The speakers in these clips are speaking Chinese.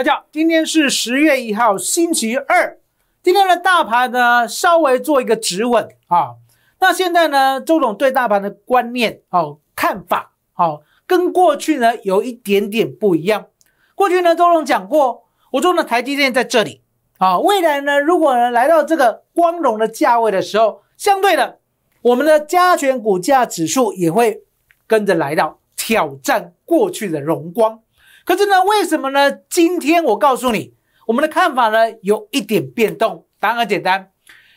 大家好，今天是十月一号，星期二。今天的大盘呢稍微做一个止稳啊。那现在呢，周总对大盘的观念哦，看法哦，跟过去呢有一点点不一样。过去呢，周总讲过，我说的台积电在这里啊。未来呢，如果呢来到这个光荣的价位的时候，相对的，我们的加权股价指数也会跟着来到挑战过去的荣光。可是呢，为什么呢？今天我告诉你，我们的看法呢有一点变动。答案很简单，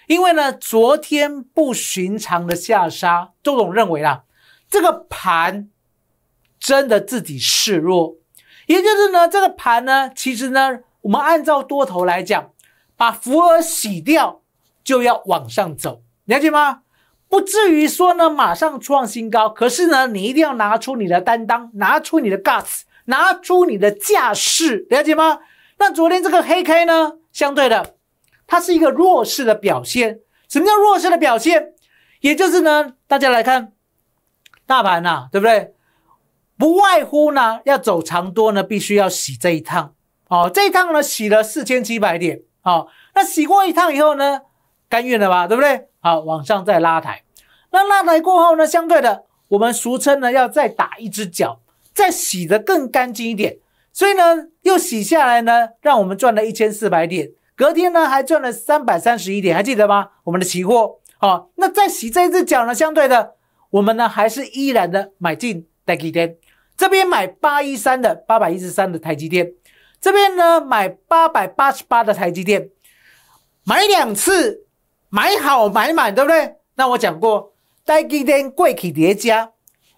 因为呢昨天不寻常的下杀，周总认为啊，这个盘真的自己示弱。也就是呢，这个盘呢，其实呢，我们按照多头来讲，把浮儿洗掉就要往上走，了解吗？不至于说呢马上创新高，可是呢，你一定要拿出你的担当，拿出你的 guts。拿出你的架势，了解吗？那昨天这个黑 K 呢，相对的，它是一个弱势的表现。什么叫弱势的表现？也就是呢，大家来看，大盘呐，对不对？不外乎呢，要走长多呢，必须要洗这一趟。哦，这一趟呢，洗了四千七百点。哦，那洗过一趟以后呢，甘愿了吧，对不对？好，往上再拉抬。那拉抬过后呢，相对的，我们俗称呢，要再打一只脚。再洗得更干净一点，所以呢，又洗下来呢，让我们赚了一千四百点。隔天呢，还赚了三百三十一点，还记得吗？我们的期货哦，那再洗这一次脚呢，相对的，我们呢还是依然的买进台积电，这边买八一三的八百一十三的台积电，这边呢买八百八十八的台积电，买两次，买好买满，对不对？那我讲过，台积电过去叠加，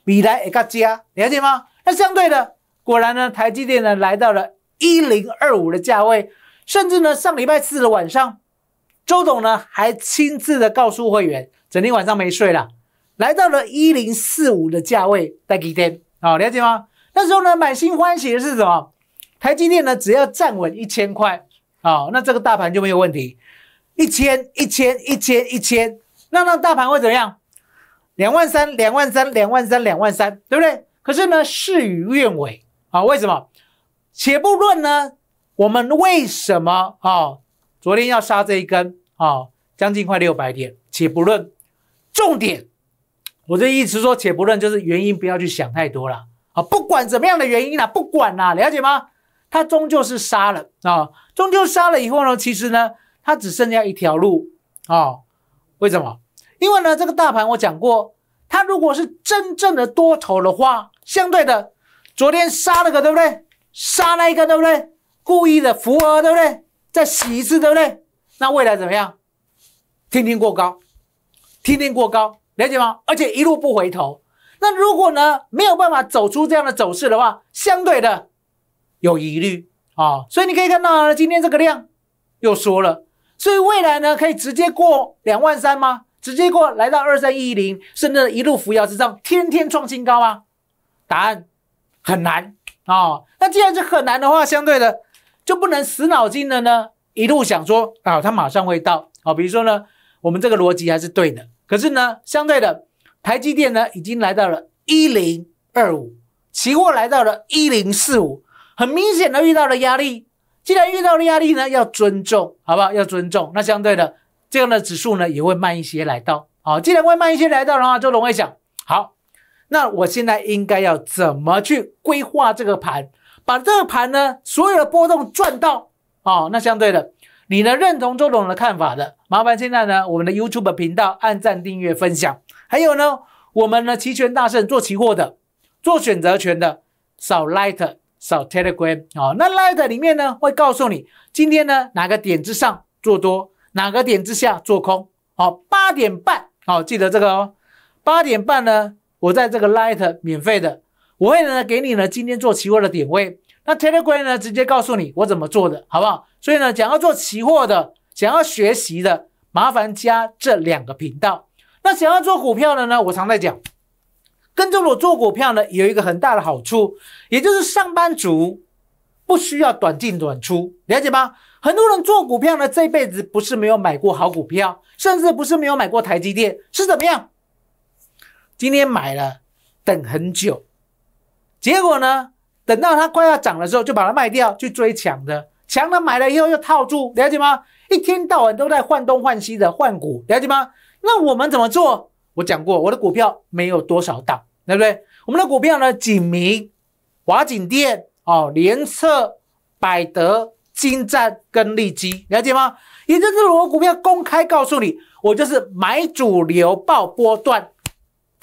未来也加，了解吗？那相对的，果然呢，台积电呢来到了一零二五的价位，甚至呢上礼拜四的晚上，周董呢还亲自的告诉会员，整天晚上没睡了，来到了一零四五的价位，台积电，好，了解吗？那时候呢满心欢喜的是什么？台积电呢只要站稳一千块，好，那这个大盘就没有问题，一千一千一千一千，那那大盘会怎样？两万三两万三两万三两万三，对不对？可是呢，事与愿违啊！为什么？且不论呢，我们为什么啊？昨天要杀这一根啊，将近快六百点。且不论，重点，我这意思说，且不论，就是原因不要去想太多了啊！不管怎么样的原因啦，不管啦，了解吗？他终究是杀了啊！终究杀了以后呢，其实呢，他只剩下一条路啊！为什么？因为呢，这个大盘我讲过，它如果是真正的多头的话，相对的，昨天杀了个对不对？杀那一个对不对？故意的符合，对不对？再洗一次对不对？那未来怎么样？天天过高，天天过高，了解吗？而且一路不回头。那如果呢没有办法走出这样的走势的话，相对的有疑虑啊。所以你可以看到今天这个量又缩了。所以未来呢可以直接过两万三吗？直接过来到二三一零，甚至一路扶摇直上，天天创新高啊！答案很难啊，那既然是很难的话，相对的就不能死脑筋了呢。一路想说啊，它马上会到啊，比如说呢，我们这个逻辑还是对的。可是呢，相对的，台积电呢已经来到了一零二五，期货来到了一零四五，很明显的遇到了压力。既然遇到了压力呢，要尊重，好不好？要尊重。那相对的，这样的指数呢也会慢一些来到。好，既然会慢一些来到的话，就容易想。那我现在应该要怎么去规划这个盘，把这个盘呢所有的波动赚到哦，那相对的，你呢认同周董的看法的，麻烦现在呢我们的 YouTube 频道按赞、订阅、分享。还有呢，我们呢期权大圣做期货的、做选择权的，扫 Lite、扫 Telegram 哦。那 Lite 里面呢会告诉你今天呢哪个点之上做多，哪个点之下做空。好，八点半，好记得这个哦。八点半呢。我在这个 Light 免费的，我会呢给你呢今天做期货的点位，那 Telegram 呢直接告诉你我怎么做的，好不好？所以呢，想要做期货的，想要学习的，麻烦加这两个频道。那想要做股票的呢，我常在讲，跟着我做股票呢有一个很大的好处，也就是上班族不需要短进短出，了解吗？很多人做股票呢，这辈子不是没有买过好股票，甚至不是没有买过台积电，是怎么样？今天买了，等很久，结果呢？等到它快要涨的时候，就把它卖掉去追抢的，抢了买了以后又套住，了解吗？一天到晚都在换东换西的换股，了解吗？那我们怎么做？我讲过，我的股票没有多少档，对不对？我们的股票呢，锦明、华景店、哦，联测、百得、金赞跟利基，了解吗？也就是我股票公开告诉你，我就是买主流爆波段。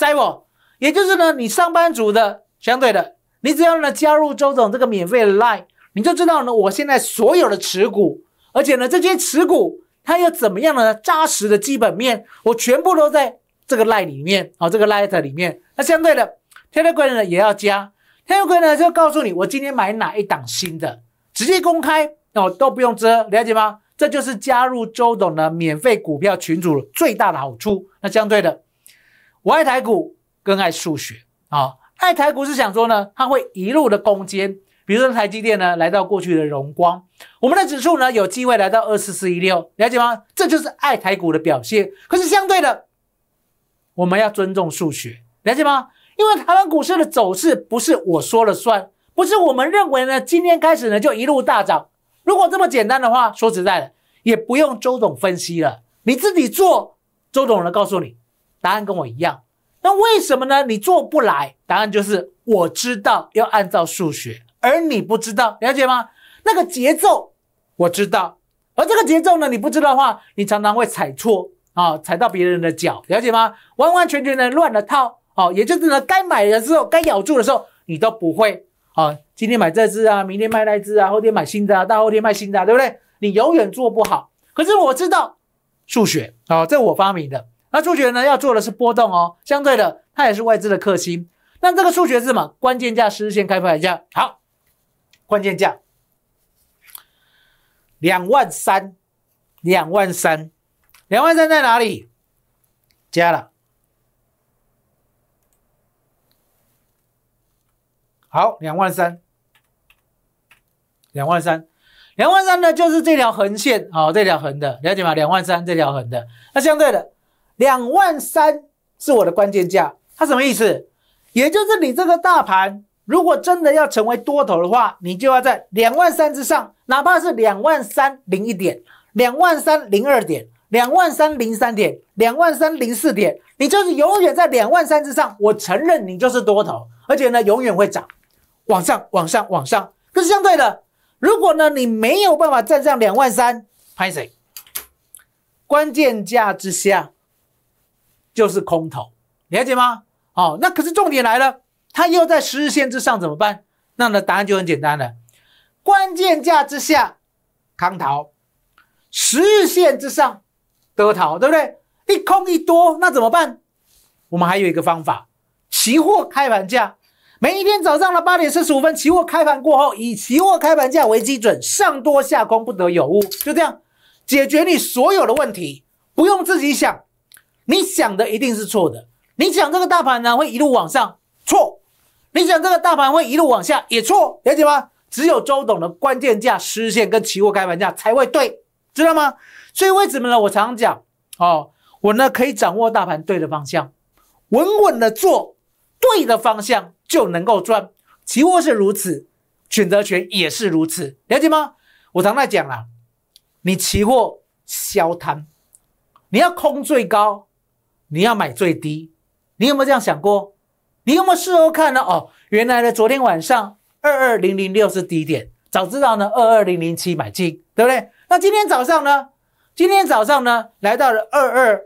在不，也就是呢，你上班族的相对的，你只要呢加入周总这个免费的 Line，你就知道呢我现在所有的持股，而且呢这些持股它有怎么样的扎实的基本面，我全部都在这个 Line 里面啊，这个 Line 里面。那相对的，Telegram 呢也要加，t e r a m 呢就告诉你我今天买哪一档新的，直接公开，哦，都不用遮，了解吗？这就是加入周总的免费股票群组最大的好处。那相对的。我爱台股，更爱数学啊！爱台股是想说呢，它会一路的攻坚，比如说台积电呢，来到过去的荣光，我们的指数呢，有机会来到二四四一六，了解吗？这就是爱台股的表现。可是相对的，我们要尊重数学，了解吗？因为台湾股市的走势不是我说了算，不是我们认为呢，今天开始呢就一路大涨。如果这么简单的话，说实在的，也不用周总分析了，你自己做，周总呢告诉你。答案跟我一样，那为什么呢？你做不来，答案就是我知道要按照数学，而你不知道，了解吗？那个节奏我知道，而这个节奏呢，你不知道的话，你常常会踩错啊，踩到别人的脚，了解吗？完完全全的乱了套，好，也就是呢，该买的时候，该咬住的时候，你都不会啊。今天买这只啊，明天卖那只啊，后天买新的啊，大后天卖新的啊，对不对？你永远做不好。可是我知道数学啊，这我发明的。那数学呢要做的是波动哦，相对的，它也是外资的克星。那这个数学是什么？关键价十日线开盘价。好，关键价两万三，两万三，两万三在哪里？加了。好，两万三，两万三，两万三呢？就是这条横线哦，这条横的，了解吗？两万三这条横的，那相对的。两万三是我的关键价，它什么意思？也就是你这个大盘如果真的要成为多头的话，你就要在两万三之上，哪怕是两万三零一点、两万三零二点、两万三零三点、两万三零四点，你就是永远在两万三之上。我承认你就是多头，而且呢，永远会涨，往上、往上、往上。可是相对的，如果呢你没有办法站上两万三，拍谁？关键价之下。就是空头，你了解吗？哦，那可是重点来了，它又在十日线之上怎么办？那呢答案就很简单了，关键价之下，康逃；十日线之上，得逃，对不对？一空一多，那怎么办？我们还有一个方法，期货开盘价，每一天早上的八点四十五分，期货开盘过后，以期货开盘价为基准，上多下空不得有误，就这样解决你所有的问题，不用自己想。你想的一定是错的，你想这个大盘呢会一路往上，错；你想这个大盘会一路往下，也错，了解吗？只有周董的关键价、失日线跟期货开盘价才会对，知道吗？所以为什么呢？我常常讲哦，我呢可以掌握大盘对的方向，稳稳的做对的方向就能够赚。期货是如此，选择权也是如此，了解吗？我常在讲啦，你期货消摊，你要空最高。你要买最低，你有没有这样想过？你有没有事后看呢？哦，原来的昨天晚上二二零零六是低点，早知道呢二二零零七买进，对不对？那今天早上呢？今天早上呢来到了二二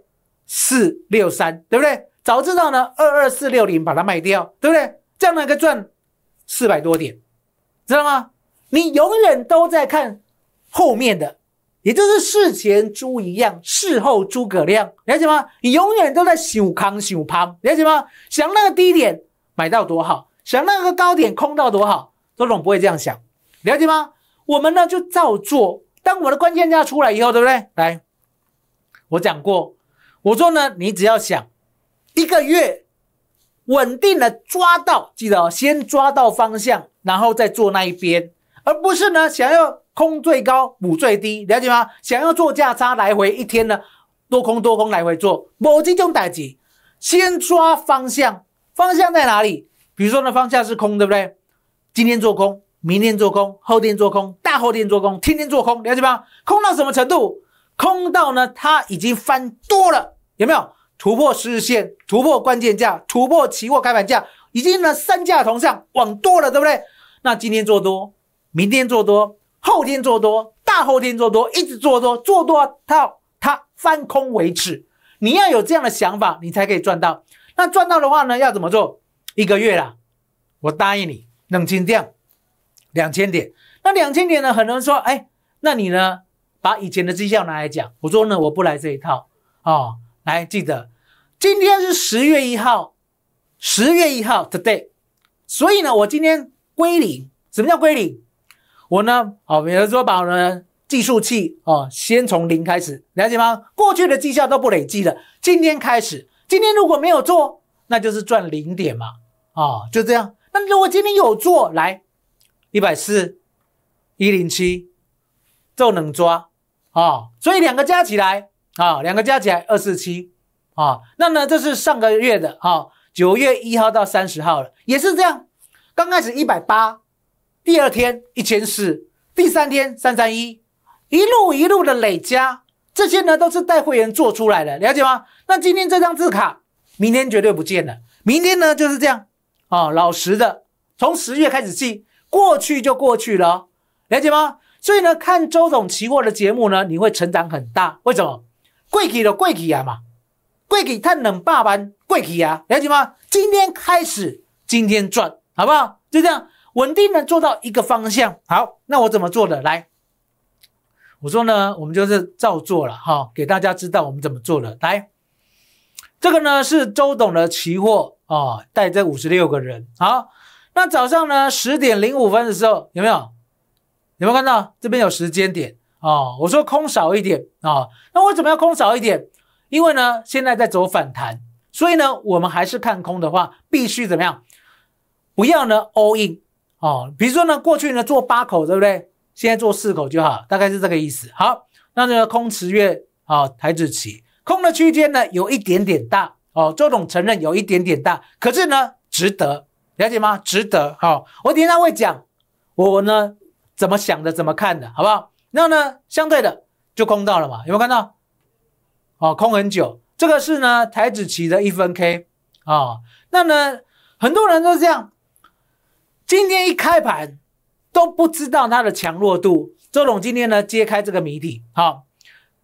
四六三，对不对？早知道呢二二四六零把它卖掉，对不对？这样的一个赚四百多点，知道吗？你永远都在看后面的。也就是事前猪一样，事后诸葛亮，了解吗？你永远都在想扛想抛，了解吗？想那个低点买到多好，想那个高点空到多好，周总不会这样想，了解吗？我们呢就照做。当我的关键价出来以后，对不对？来，我讲过，我说呢，你只要想一个月稳定的抓到，记得先抓到方向，然后再做那一边，而不是呢想要。空最高补最低，了解吗？想要做价差来回一天呢，多空多空来回做，某几种代级，先抓方向，方向在哪里？比如说呢，方向是空，对不对？今天做空，明天做空，后天做空，大后天做空，天天做空，了解吗？空到什么程度？空到呢，它已经翻多了，有没有突破十日线，突破关键价，突破期货开盘价，已经呢三价同上，往多了，对不对？那今天做多，明天做多。后天做多，大后天做多，一直做多，做多到它翻空为止。你要有这样的想法，你才可以赚到。那赚到的话呢，要怎么做？一个月啦，我答应你，冷静掉两千点。那两千点呢？很多人说，哎，那你呢？把以前的绩效拿来讲，我说呢，我不来这一套哦。来，记得，今天是十月一号，十月一号 today。所以呢，我今天归零。什么叫归零？我呢，好，比如说把呢计数器哦，先从零开始，了解吗？过去的绩效都不累积的，今天开始，今天如果没有做，那就是赚零点嘛，啊，就这样。那如果今天有做，来一百四一零七就能抓啊，所以两个加起来啊，两个加起来二四七啊，那么这是上个月的啊，九月一号到三十号了，也是这样，刚开始一百八。第二天一千四，第三天三三一，一路一路的累加，这些呢都是带会员做出来的，了解吗？那今天这张字卡，明天绝对不见了。明天呢就是这样，啊，老实的，从十月开始记，过去就过去了，了解吗？所以呢，看周总期货的节目呢，你会成长很大。为什么？贵起的贵起啊嘛，贵起太冷霸班贵起啊，了解吗？今天开始，今天赚，好不好？就这样。稳定的做到一个方向好，那我怎么做的？来，我说呢，我们就是照做了哈，给大家知道我们怎么做的。来，这个呢是周董的期货啊，带这五十六个人。好，那早上呢十点零五分的时候有没有？有没有看到这边有时间点啊？我说空少一点啊，那为什么要空少一点？因为呢现在在走反弹，所以呢我们还是看空的话，必须怎么样？不要呢 all in。哦，比如说呢，过去呢做八口，对不对？现在做四口就好，大概是这个意思。好，那这个空池月啊，台子起，空的区间呢，有一点点大哦。周董承认有一点点大，可是呢，值得了解吗？值得。好，我一下会讲我呢怎么想的，怎么看的，好不好？那呢，相对的就空到了嘛，有没有看到？哦，空很久，这个是呢台子起的一分 K 啊。那呢，很多人都这样。今天一开盘，都不知道它的强弱度。周董今天呢揭开这个谜底。好，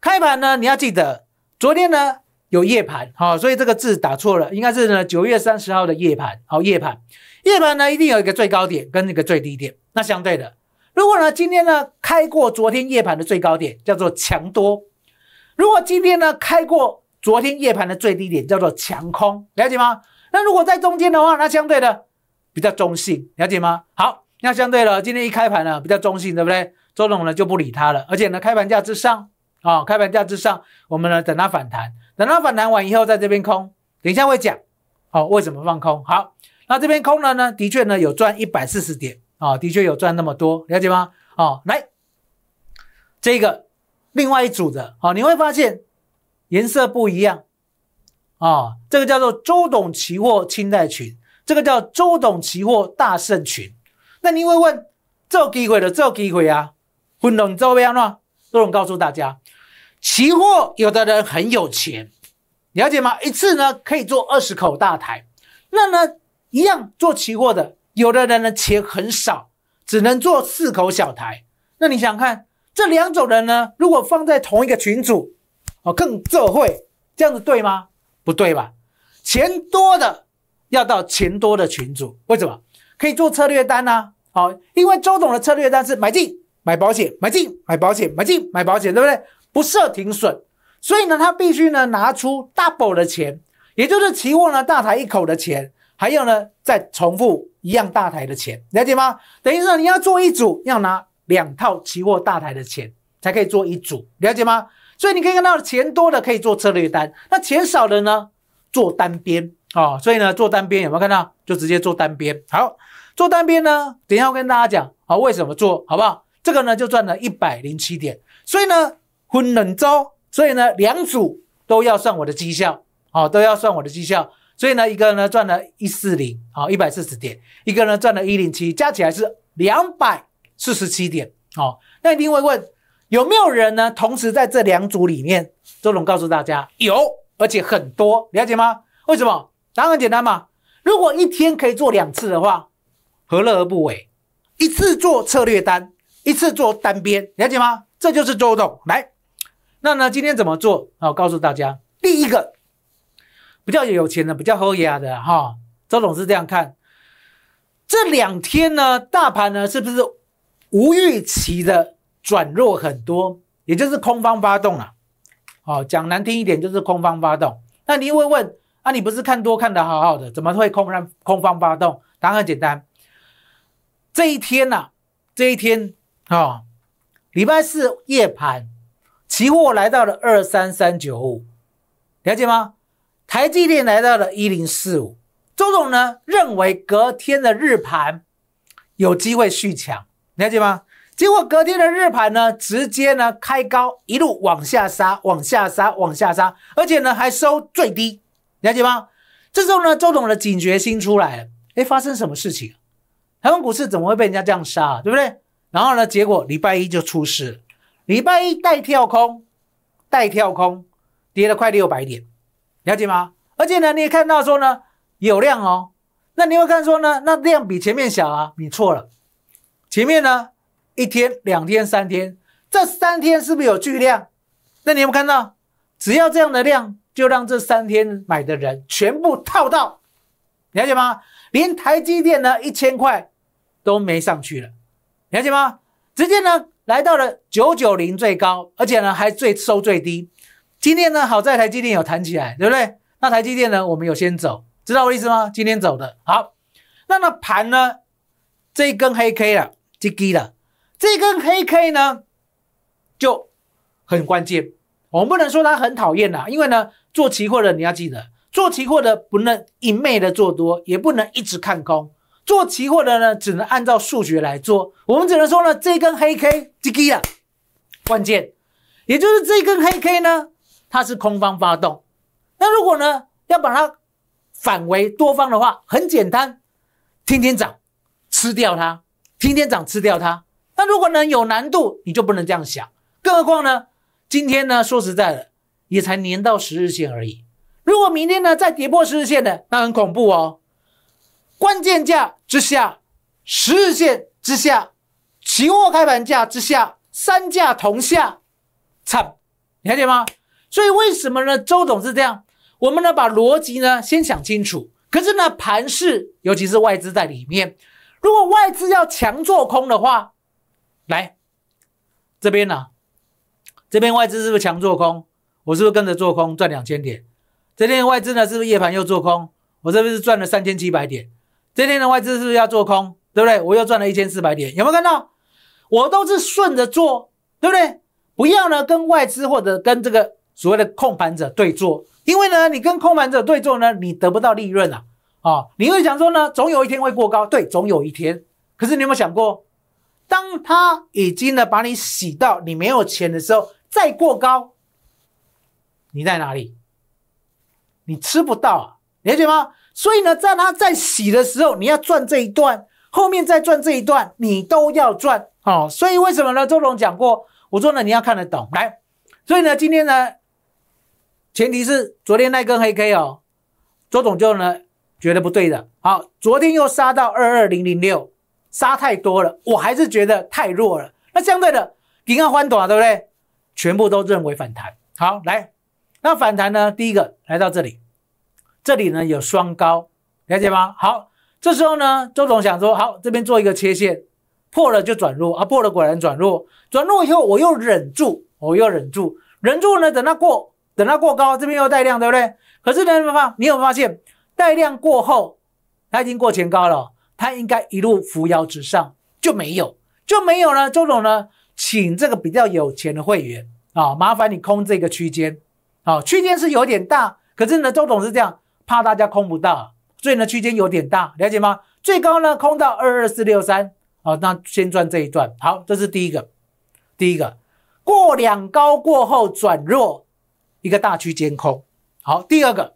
开盘呢你要记得，昨天呢有夜盘，好，所以这个字打错了，应该是呢九月三十号的夜盘。好，夜盘，夜盘呢一定有一个最高点跟一个最低点。那相对的，如果呢今天呢开过昨天夜盘的最高点，叫做强多；如果今天呢开过昨天夜盘的最低点，叫做强空。了解吗？那如果在中间的话，那相对的。比较中性，了解吗？好，那相对了，今天一开盘呢，比较中性，对不对？周董呢就不理他了，而且呢，开盘价之上啊，开盘价之上，我们呢等它反弹，等它反弹完以后，在这边空，等一下会讲，哦，为什么放空？好，那这边空了呢，的确呢有赚一百四十点啊，的确有赚那么多，了解吗？啊，来，这个另外一组的哦，你会发现颜色不一样啊，这个叫做周董期货青代群。这个叫周董期货大胜群。那你会问，这机会了，这机会啊？不能周边呢？周董告诉大家，期货有的人很有钱，了解吗？一次呢可以做二十口大台。那呢，一样做期货的，有的人呢钱很少，只能做四口小台。那你想看这两种人呢，如果放在同一个群组，哦，更智会这样子对吗？不对吧？钱多的。要到钱多的群组，为什么可以做策略单呢？好，因为周总的策略单是买进买保险，买进买保险，买进买保险，对不对？不设停损，所以呢，他必须呢拿出 double 的钱，也就是期货呢大台一口的钱，还有呢再重复一样大台的钱，了解吗？等于说你要做一组，要拿两套期货大台的钱才可以做一组，了解吗？所以你可以看到，钱多的可以做策略单，那钱少的呢，做单边。哦，所以呢，做单边有没有看到？就直接做单边。好，做单边呢，等下我跟大家讲啊，为什么做好不好？这个呢就赚了一百零七点。所以呢，混冷招。所以呢，两组都要算我的绩效，好，都要算我的绩效。所以呢，一个呢赚了一四零，好，一百四十点；一个呢赚了一零七，加起来是两百四十七点。好，那一定会问有没有人呢？同时在这两组里面，周总告诉大家有，而且很多，了解吗？为什么？答案很简单嘛，如果一天可以做两次的话，何乐而不为？一次做策略单，一次做单边，了解吗？这就是周董来。那呢，今天怎么做？我告诉大家，第一个，比较有钱的，比较喝雅的哈，周总是这样看。这两天呢，大盘呢是不是无预期的转弱很多？也就是空方发动了。好，讲难听一点，就是空方发动。那你会问？啊，你不是看多看的好好的，怎么会空然空方发动？答案很简单，这一天呐，这一天啊，礼拜四夜盘，期货来到了二三三九五，了解吗？台积电来到了一零四五。周总呢认为隔天的日盘有机会续强，了解吗？结果隔天的日盘呢，直接呢开高，一路往下杀，往下杀，往下杀，而且呢还收最低。了解吗？这时候呢，周董的警觉心出来了。哎，发生什么事情？台湾股市怎么会被人家这样杀？对不对？然后呢，结果礼拜一就出事了。礼拜一带跳空，带跳空，跌了快六百点。了解吗？而且呢，你也看到说呢，有量哦。那你有有看说呢？那量比前面小啊？你错了。前面呢，一天、两天、三天，这三天是不是有巨量？那你有没有看到？只要这样的量。就让这三天买的人全部套到，了解吗？连台积电呢，一千块都没上去了，了解吗？直接呢来到了九九零最高，而且呢还最收最低。今天呢好在台积电有弹起来，对不对？那台积电呢，我们有先走，知道我意思吗？今天走的好。那么盘呢，这一根黑 K 了，低低了，这根黑 K 呢就很关键。我们不能说他很讨厌的，因为呢，做期货的你要记得，做期货的不能一昧的做多，也不能一直看空。做期货的呢，只能按照数学来做。我们只能说呢，这根黑 K 低低的，关键，也就是这根黑 K 呢，它是空方发动。那如果呢，要把它反为多方的话，很简单，天天涨，吃掉它；天天涨，吃掉它。那如果呢有难度，你就不能这样想。更何况呢？今天呢，说实在的，也才粘到十日线而已。如果明天呢再跌破十日线的，那很恐怖哦。关键价之下，十日线之下，期货开盘价之下，三价同下，惨，你看见吗？所以为什么呢？周总是这样，我们呢把逻辑呢先想清楚。可是呢，盘市尤其是外资在里面，如果外资要强做空的话，来这边呢。这边外资是不是强做空？我是不是跟着做空赚两千点？这边外资呢是不是夜盘又做空？我这边是赚了三千七百点。这边的外资是不是要做空？对不对？我又赚了一千四百点。有没有看到？我都是顺着做，对不对？不要呢跟外资或者跟这个所谓的控盘者对做，因为呢你跟控盘者对做呢，你得不到利润了啊！你会想说呢，总有一天会过高，对，总有一天。可是你有没有想过，当他已经呢把你洗到你没有钱的时候？再过高，你在哪里？你吃不到啊，理解吗？所以呢，在它在洗的时候，你要转这一段，后面再转这一段，你都要转哦。所以为什么呢？周总讲过，我说呢，你要看得懂来。所以呢，今天呢，前提是昨天那根黑 K 哦，周总就呢觉得不对的。好，昨天又杀到二二零零六，杀太多了，我还是觉得太弱了。那相对的，你看欢短，对不对？全部都认为反弹好来，那反弹呢？第一个来到这里，这里呢有双高，了解吗？好，这时候呢，周总想说，好，这边做一个切线，破了就转弱啊，破了果然转弱，转弱以后我又忍住，我又忍住，忍住呢等它过，等它过高，这边又带量，对不对？可是呢，爸有你有发现带量过后，它已经过前高了，它应该一路扶摇直上，就没有就没有了，周总呢？请这个比较有钱的会员啊，麻烦你空这个区间，啊，区间是有点大，可是呢，周总是这样，怕大家空不到，所以呢，区间有点大，了解吗？最高呢空到二二四六三，好，那先赚这一段，好，这是第一个，第一个过两高过后转弱，一个大区间空，好，第二个，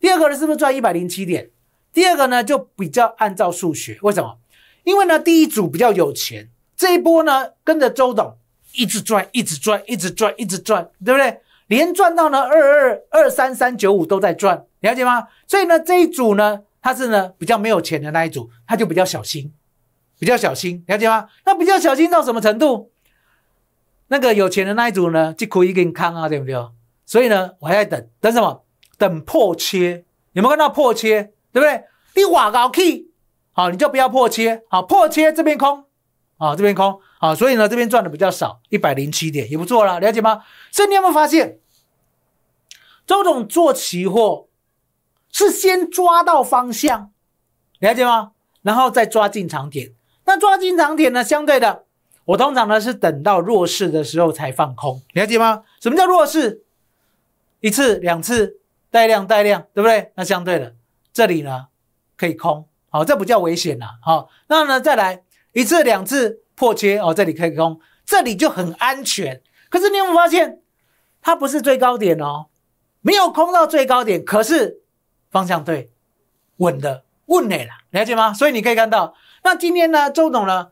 第二个呢是不是赚一百零七点？第二个呢就比较按照数学，为什么？因为呢第一组比较有钱。这一波呢，跟着周董一直转，一直转，一直转，一直转，对不对？连转到呢二二二三三九五都在转，了解吗？所以呢，这一组呢，它是呢比较没有钱的那一组，它就比较小心，比较小心，了解吗？那比较小心到什么程度？那个有钱的那一组呢，就可以你康啊，对不对？所以呢，我还在等等什么？等破切，有没有看到破切？对不对？你瓦高 key，好，你就不要破切，好，破切这边空。啊，这边空啊，所以呢，这边赚的比较少，一百零七点也不做了，了解吗？所以你有没有发现，周总做期货是先抓到方向，了解吗？然后再抓进场点，那抓进场点呢，相对的，我通常呢是等到弱势的时候才放空，了解吗？什么叫弱势？一次两次带量带量，对不对？那相对的，这里呢可以空，好，这不叫危险了，好，那呢再来。一次两次破切哦，这里开空，这里就很安全。可是你有没有发现，它不是最高点哦，没有空到最高点。可是方向对，稳的稳的了，了解吗？所以你可以看到，那今天呢，周总呢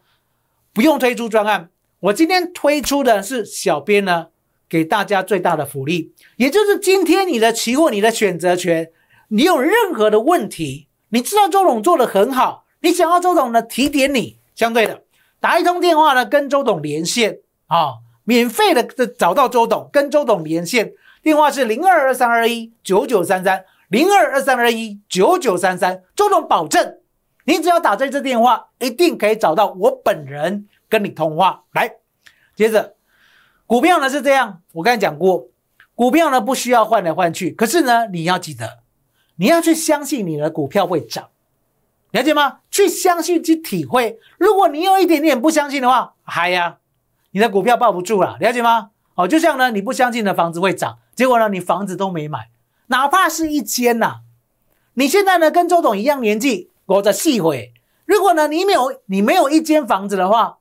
不用推出专案，我今天推出的是小编呢给大家最大的福利，也就是今天你的期货，你的选择权，你有任何的问题，你知道周总做的很好，你想要周总呢提点你。相对的，打一通电话呢，跟周董连线啊，免费的找到周董，跟周董连线，电话是零二二三二一九九三三零二二三二一九九三三，周董保证，你只要打这次电话，一定可以找到我本人跟你通话。来，接着，股票呢是这样，我刚才讲过，股票呢不需要换来换去，可是呢你要记得，你要去相信你的股票会涨，了解吗？去相信，去体会。如果你有一点点不相信的话，嗨呀，你的股票抱不住了，了解吗？哦，就像呢，你不相信的房子会涨，结果呢，你房子都没买，哪怕是一间呐。你现在呢，跟周总一样年纪，我在细会。如果呢，你没有你没有一间房子的话，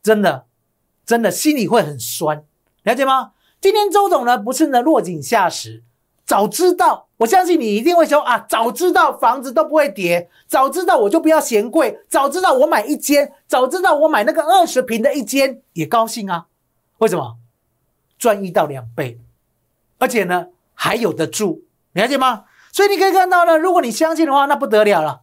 真的，真的心里会很酸，了解吗？今天周总呢，不是呢落井下石。早知道，我相信你一定会说啊！早知道房子都不会跌，早知道我就不要嫌贵，早知道我买一间，早知道我买那个二十平的一间也高兴啊！为什么？赚一到两倍，而且呢还有的住，你了解吗？所以你可以看到呢，如果你相信的话，那不得了了。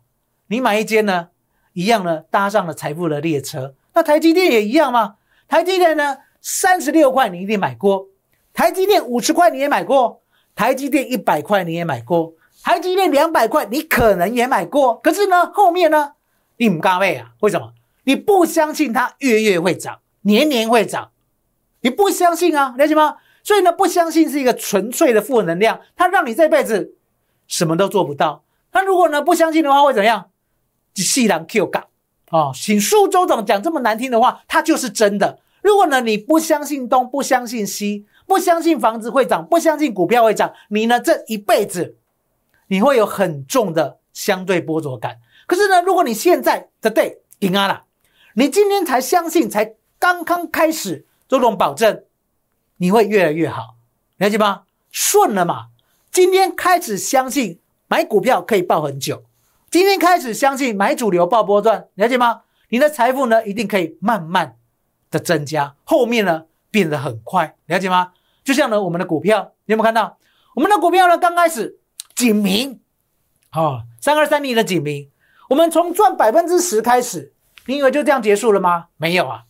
你买一间呢，一样呢搭上了财富的列车。那台积电也一样吗？台积电呢三十六块你一定买过，台积电五十块你也买过。台积电一百块你也买过，台积电两百块你可能也买过，可是呢，后面呢，你唔敢买啊？为什么？你不相信它月月会涨，年年会涨，你不相信啊？了解吗？所以呢，不相信是一个纯粹的负能量，它让你这辈子什么都做不到。那如果呢，不相信的话会怎样？细狼 Q 港啊，请苏州总讲这么难听的话，它就是真的。如果呢，你不相信东，不相信西。不相信房子会涨，不相信股票会涨，你呢？这一辈子你会有很重的相对剥夺感。可是呢，如果你现在的对，顶啊了，你今天才相信，才刚刚开始，周总保证你会越来越好，了解吗？顺了嘛，今天开始相信买股票可以爆很久，今天开始相信买主流爆波段，了解吗？你的财富呢，一定可以慢慢的增加，后面呢变得很快，了解吗？就像呢，我们的股票，你有没有看到？我们的股票呢，刚开始警明，啊，三二三零的警明，我们从赚百分之十开始，你以为就这样结束了吗？没有啊，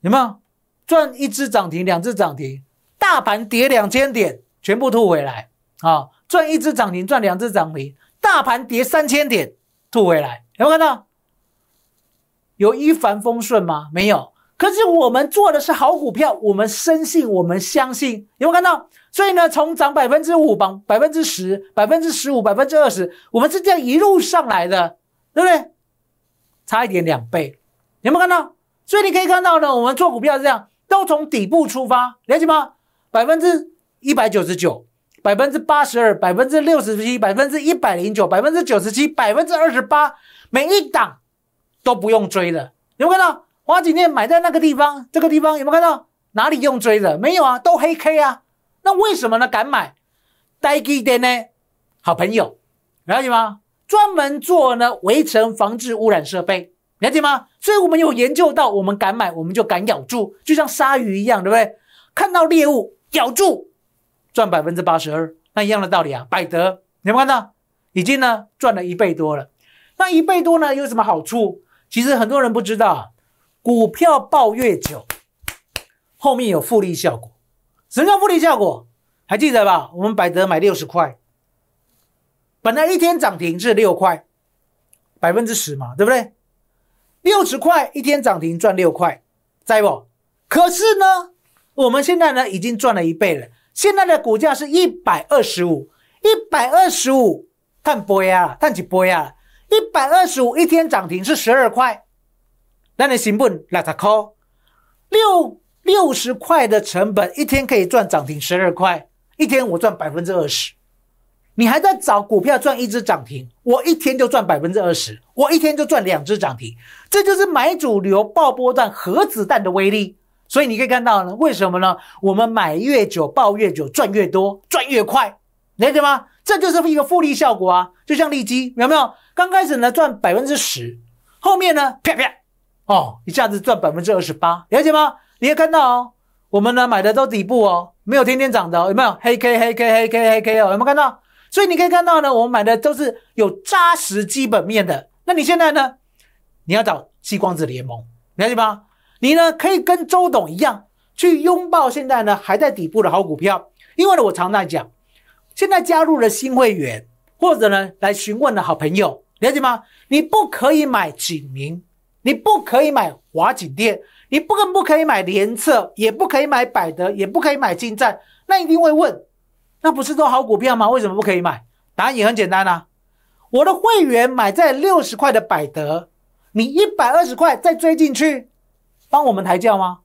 有没有赚一只涨停，两只涨停，大盘跌两千点，全部吐回来，啊，赚一只涨停，赚两只涨停，大盘跌三千点，吐回来，有没有看到？有一帆风顺吗？没有。可是我们做的是好股票，我们深信，我们相信有没有看到？所以呢，从涨百分之五、百百分之十、百分之十五、百分之二十，我们是这样一路上来的，对不对？差一点两倍，有没有看到？所以你可以看到呢，我们做股票是这样，都从底部出发，了解吗？百分之一百九十九、百分之八十二、百分之六十七、百分之一百零九、百分之九十七、百分之二十八，每一档都不用追了，有没有看到？华锦电买在那个地方，这个地方有没有看到哪里用追的？没有啊，都黑 K 啊。那为什么呢？敢买，呆鸡电呢？好朋友，了解吗？专门做呢围城防治污染设备，了解吗？所以我们有研究到，我们敢买，我们就敢咬住，就像鲨鱼一样，对不对？看到猎物咬住，赚百分之八十二，那一样的道理啊。百德有没有看到？已经呢赚了一倍多了。那一倍多呢有什么好处？其实很多人不知道股票抱越久，后面有复利效果。什么叫复利效果？还记得吧？我们百德买六十块，本来一天涨停是六块，百分之十嘛，对不对？六十块一天涨停赚六块，在不？可是呢，我们现在呢已经赚了一倍了。现在的股价是一百二十五，一百二十五探波压了，几波压一百二十五一天涨停是十二块。那你行不？让他靠六六十块的成本，一天可以赚涨停十二块，一天我赚百分之二十。你还在找股票赚一只涨停？我一天就赚百分之二十，我一天就赚两只涨停。这就是买主流爆波段核子弹的威力。所以你可以看到呢，为什么呢？我们买越久，爆越久，赚越多，赚越快，理解吗？这就是一个复利效果啊，就像利基，有没有？刚开始呢赚百分之十，后面呢啪啪。哦，一下子赚百分之二十八，了解吗？你也看到哦，我们呢买的都底部哦，没有天天涨的，有没有？黑 K 黑 K 黑 K 黑 K 哦，有没有看到？所以你可以看到呢，我们买的都是有扎实基本面的。那你现在呢？你要找激光子联盟，了解吗？你呢可以跟周董一样去拥抱现在呢还在底部的好股票。因为呢，我常在讲，现在加入了新会员或者呢来询问的好朋友，了解吗？你不可以买景明。你不可以买华景电，你不更不可以买联策，也不可以买百德，也不可以买金站。那一定会问，那不是都好股票吗？为什么不可以买？答案也很简单啊！我的会员买在六十块的百德，你一百二十块再追进去，帮我们抬价吗？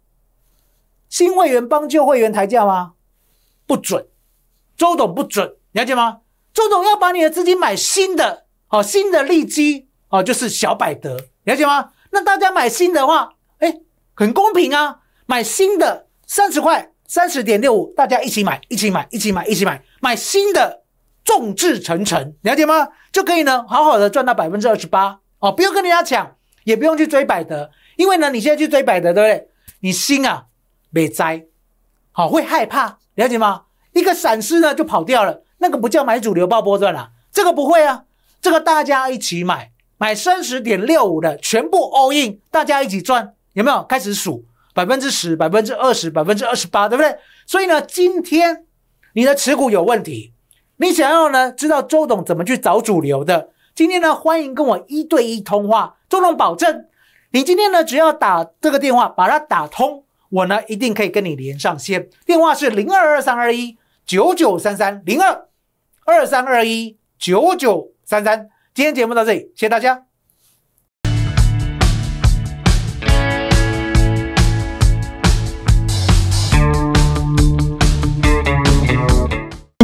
新会员帮旧会员抬价吗？不准，周董不准，了解吗？周董要把你的资金买新的，好新的利基，哦，就是小百德，了解吗？那大家买新的话，哎，很公平啊！买新的三十块，三十点六五，大家一起买，一起买，一起买，一起买，买新的，众志成城，了解吗？就可以呢，好好的赚到百分之二十八哦，不用跟人家抢，也不用去追百德，因为呢，你现在去追百德，对不对？你心啊，没灾，好，会害怕，了解吗？一个闪失呢，就跑掉了，那个不叫买主流爆波段了，这个不会啊，这个大家一起买。买三十点六五的全部 all in，大家一起赚，有没有？开始数百分之十、百分之二十、百分之二十八，对不对？所以呢，今天你的持股有问题，你想要呢知道周董怎么去找主流的？今天呢，欢迎跟我一对一通话，周董保证你今天呢只要打这个电话把它打通，我呢一定可以跟你连上线。电话是零二二三二一九九三三零二二三二一九九三三。今天节目到这里，谢谢大家。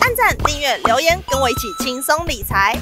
按赞、订阅、留言，跟我一起轻松理财。